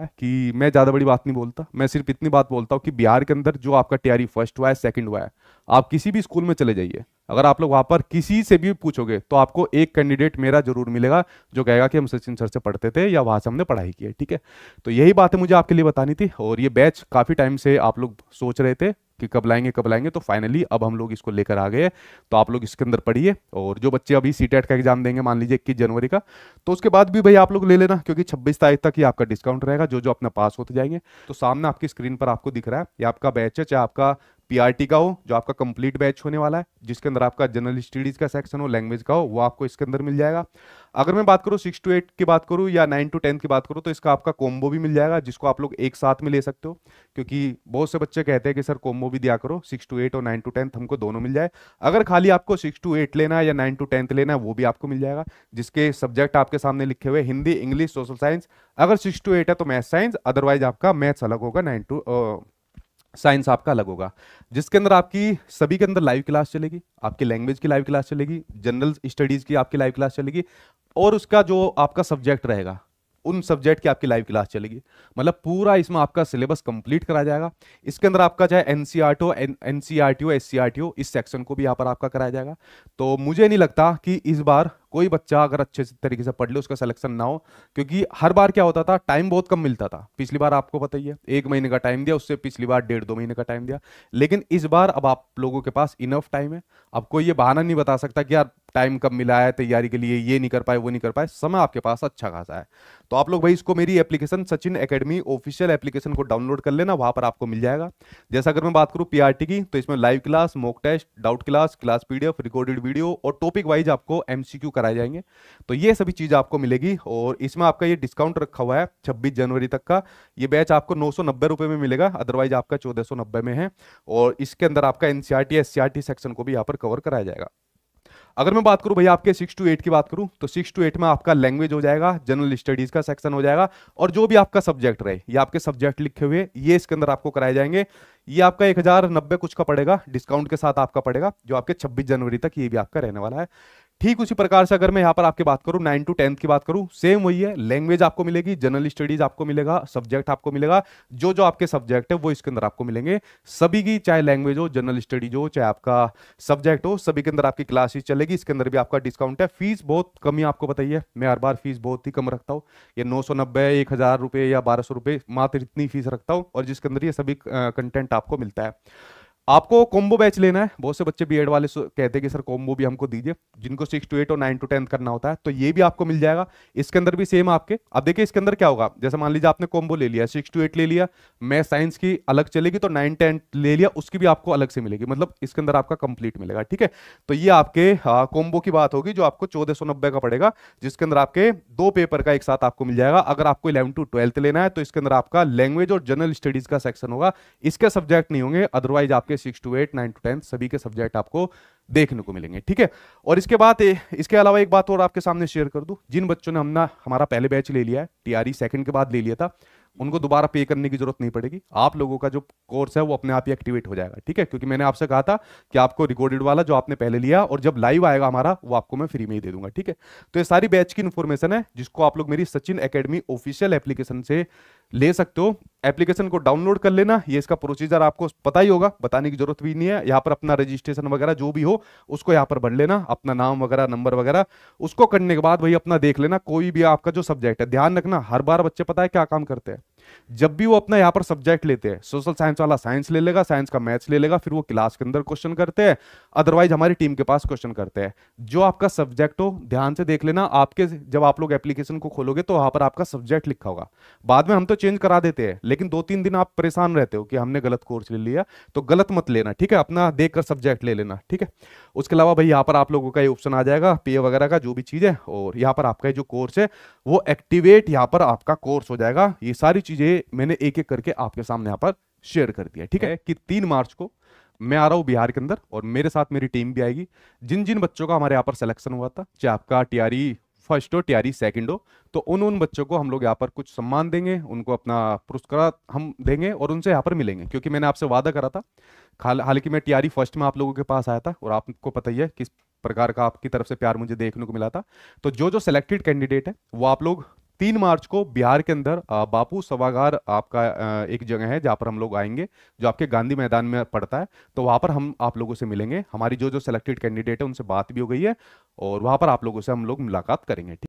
हुआ है कि मैं ज़्यादा बड़ी बात नहीं बोलता मैं सिर्फ इतनी बात बोलता हूँ कि बिहार के अंदर जो आपका टीआरई फर्स्ट हुआ है सेकंड हुआ है आप किसी भी स्कूल में चले जाइए अगर आप लोग वहां पर किसी से भी पूछोगे तो आपको एक कैंडिडेट मेरा जरूर मिलेगा जो कहेगा कि हम सचिन सर से पढ़ते थे या वहां से हमने पढ़ाई की है ठीक है तो यही बातें मुझे आपके लिए बतानी थी और ये बैच काफ़ी टाइम से आप लोग सोच रहे थे कि कब लाएंगे कब लाएंगे तो फाइनली अब हम लोग इसको लेकर आ गए तो आप लोग इसके अंदर पढ़िए और जो बच्चे अभी सी e का एग्जाम देंगे मान लीजिए इक्कीस जनवरी का तो उसके बाद भी भाई आप लोग ले लेना क्योंकि छब्बीस तारीख तक ही आपका डिस्काउंट रहेगा जो जो अपना पास होते जाएंगे तो सामने आपकी स्क्रीन पर आपको दिख रहा है या आपका बैच है चाहे आपका पीआरटी का हो जो आपका कंप्लीट बैच होने वाला है जिसके अंदर आपका जनरल स्टडीज का सेक्शन हो लैंग्वेज का हो वो आपको इसके अंदर मिल जाएगा अगर मैं बात करूँ सिक्स टू एट की बात करूँ या नाइन टू टेंथ की बात करूँ तो इसका आपका कोम्बो भी मिल जाएगा जिसको आप लोग एक साथ में ले सकते हो क्योंकि बहुत से बच्चे कहते हैं कि सर कोम्बो भी दिया करो सिक्स टू एट और नाइन टू टेंथ हमको दोनों मिल जाए अगर खाली आपको सिक्स टू एट लेना है या नाइन टू टेंथ लेना है वो भी आपको मिल जाएगा जिसके सब्जेक्ट आपके सामने लिखे हुए हिंदी इंग्लिश सोशल साइंस अगर सिक्स टू एट है तो मैथ साइंस अदरवाइज आपका मैथ्स अलग होगा नाइन टू साइंस आपका अलग होगा जिसके अंदर आपकी सभी के अंदर लाइव क्लास चलेगी आपकी लैंग्वेज की लाइव क्लास चलेगी जनरल स्टडीज की आपकी लाइव क्लास चलेगी और उसका जो आपका सब्जेक्ट रहेगा उन सब्जेक्ट की आपकी लाइव क्लास चलेगी मतलब पूरा इसमें आपका सिलेबस कंप्लीट करा जाएगा इसके अंदर आपका चाहे N C R T N C R T O S C R T O इस सेक्शन को भी यहाँ पर आपका कराया जाएगा तो मुझे नहीं लगता कि इस बार कोई बच्चा अगर अच्छे से तरीके से पढ़ ले उसका सिलेक्शन ना हो क्योंकि हर बार क्या होता था टाइम बहुत कम मिलता था पिछली बार आपको बताइए एक महीने का टाइम दिया उससे पिछली बार डेढ़ दो महीने का टाइम दिया लेकिन इस बार अब आप लोगों के पास इनफ टाइम है अब कोई ये बहाना नहीं बता सकता कि यार टाइम कब मिला है तैयारी के लिए ये नहीं कर पाए वो नहीं कर पाए समय आपके पास अच्छा खासा है तो आप लोग भाई इसको मेरी application Sachin academy official application को डाउनलोड कर लेना वहां पर आपको मिल जाएगा जैसा अगर मैं बात करूँ पीआरटी की तो इसमें live class mock test doubt class class PDF recorded video और टॉपिक वाइज आपको एमसीक्यू कराए जाएंगे तो ये सभी चीज़ आपको मिलेगी और इसमें आपका ये डिस्काउंट रखा हुआ है छब्बीस जनवरी तक का ये बैच आपको नौ सौ में मिलेगा अदरवाइज आपका चौदह में है और इसके अंदर आपका एनसीआरटी एससीआरटी सेक्शन को भी यहाँ पर कवर कराया जाएगा अगर मैं बात करूँ भैया आपके सिक्स टू एट की बात करूं तो सिक्स टू एट में आपका लैंग्वेज हो जाएगा जनरल स्टडीज का सेक्शन हो जाएगा और जो भी आपका सब्जेक्ट रहे ये आपके सब्जेक्ट लिखे हुए ये इसके अंदर आपको कराए जाएंगे ये आपका एक हजार नब्बे कुछ का पड़ेगा डिस्काउंट के साथ आपका पड़ेगा जो आपके छब्बीस जनवरी तक ये भी आपका रहने वाला है ठीक उसी प्रकार से अगर मैं यहाँ पर आपकी बात करूँ नाइन टू टेंथ की बात करूँ सेम वही है लैंग्वेज आपको मिलेगी जनरल स्टडीज आपको मिलेगा सब्जेक्ट आपको मिलेगा जो जो आपके सब्जेक्ट है वो इसके अंदर आपको मिलेंगे सभी की चाहे लैंग्वेज हो जनरल स्टडीज हो चाहे आपका सब्जेक्ट हो सभी के अंदर आपकी क्लासेज चलेगी इसके अंदर भी आपका डिस्काउंट है फीस बहुत कम ही आपको बताइए मैं हर बार फीस बहुत ही कम रखता हूँ ये नौ सौ नब्बे एक हजार या बारह सौ रुपये मात्र इतनी फीस रखता हूँ और जिसके अंदर ये सभी कंटेंट आपको मिलता है आपको कॉम्बो बैच लेना है बहुत से बच्चे बी वाले कहते हैं कि सर कॉम्बो भी हमको दीजिए जिनको सिक्स टू एट और नाइन टू टेंथ करना होता है तो ये भी आपको मिल जाएगा इसके अंदर भी सेम आपके अब देखिए इसके अंदर क्या होगा जैसे मान लीजिए आपने कॉम्बो ले लिया सिक्स टू एट ले लिया मैथ साइंस की अलग चलेगी तो नाइन टेंथ ले लिया उसकी भी आपको अलग से मिलेगी मतलब इसके अंदर आपका कंप्लीट मिलेगा ठीक है तो ये आपके कॉम्बो की बात होगी जो आपको चौदह सौ नब्बे का पड़ेगा जिसके अंदर आपके दो पेपर का एक साथ आपको मिल जाएगा अगर आपको इलेवन टू ट्वेल्थ लेना है तो इसके अंदर आपका लैंग्वेज और जनरल स्टडीज का सेक्शन होगा इसके सब्जेक्ट नहीं होंगे अदरवाइज आपके six to eight nine to tenth सभी के सब्जेक्ट आपको देखने को मिलेंगे ठीक है और इसके बाद इसके अलावा एक बात और आपके सामने शेयर कर दूं जिन बच्चों ने हमने हमारा पहले बैच ले लिया है टीआरई सेकंड e के बाद ले लिया था उनको दोबारा पे करने की जरूरत नहीं पड़ेगी आप लोगों का जो कोर्स है वो अपने आप ही एक्टिवेट हो जाएगा ठीक है क्योंकि मैंने आपसे कहा था कि आपको रिकॉर्डेड वाला जो आपने पहले लिया और जब लाइव आएगा हमारा वो आपको मैं फ्री में ही दे दूंगा ठीक है तो ये सारी बैच की इन्फॉर्मेशन है जिसको आप लोग मेरी सचिन अकेडमी ऑफिशियल एप्लीकेशन से ले सकते हो एप्लीकेशन को डाउनलोड कर लेना ये इसका प्रोसीजर आपको पता ही होगा बताने की जरूरत भी नहीं है यहाँ पर अपना रजिस्ट्रेशन वगैरह जो भी हो उसको यहाँ पर भर लेना अपना नाम वगैरह नंबर वगैरह उसको करने के बाद भाई अपना देख लेना कोई भी आपका जो सब्जेक्ट है ध्यान रखना हर बार बच्चे पता है क्या काम करते हैं जब भी वो अपना यहाँ पर सब्जेक्ट लेते हैं सोशल साइंस वाला साइंस ले लेगा साइंस का मैथ्स ले लेगा फिर वो क्लास के अंदर क्वेश्चन करते हैं अदरवाइज हमारी टीम के पास क्वेश्चन करते हैं जो आपका सब्जेक्ट हो ध्यान से देख लेना आपके जब आप लोग एप्लीकेशन को खोलोगे तो वहां पर आपका सब्जेक्ट लिखा होगा बाद में हम तो चेंज करा देते हैं लेकिन दो तीन दिन आप परेशान रहते हो कि हमने गलत कोर्स ले लिया तो गलत मत लेना ठीक है अपना देख सब्जेक्ट ले लेना ठीक है उसके अलावा भाई यहाँ पर आप लोगों का ये ऑप्शन आ जाएगा पी वगैरह का जो भी चीज़ है और यहाँ पर आपका जो कोर्स है वो एक्टिवेट यहाँ पर आपका कोर्स हो जाएगा ये सारी चीज़ें चीजें मैंने एक एक करके आपके सामने यहाँ पर शेयर कर दिया ठीक है कि तीन मार्च को मैं आ रहा हूँ बिहार के अंदर और मेरे साथ मेरी टीम भी आएगी जिन जिन बच्चों का हमारे यहाँ पर सिलेक्शन हुआ था चाहे आपका टीआरई फर्स्ट e हो टीआरई सेकंड e हो तो उन उन बच्चों को हम लोग यहाँ पर कुछ सम्मान देंगे उनको अपना पुरस्कार हम देंगे और उनसे यहाँ पर मिलेंगे क्योंकि मैंने आपसे वादा करा था हालांकि मैं टीआरई फर्स्ट e में आप लोगों के पास आया था और आपको पता ही है किस प्रकार का आपकी तरफ से प्यार मुझे देखने को मिला था तो जो जो सिलेक्टेड कैंडिडेट है वो आप लोग तीन मार्च को बिहार के अंदर बापू सभागार आपका एक जगह है जहाँ पर हम लोग आएंगे जो आपके गांधी मैदान में पड़ता है तो वहाँ पर हम आप लोगों से मिलेंगे हमारी जो जो सिलेक्टेड कैंडिडेट है उनसे बात भी हो गई है और वहाँ पर आप लोगों से हम लोग मुलाकात करेंगे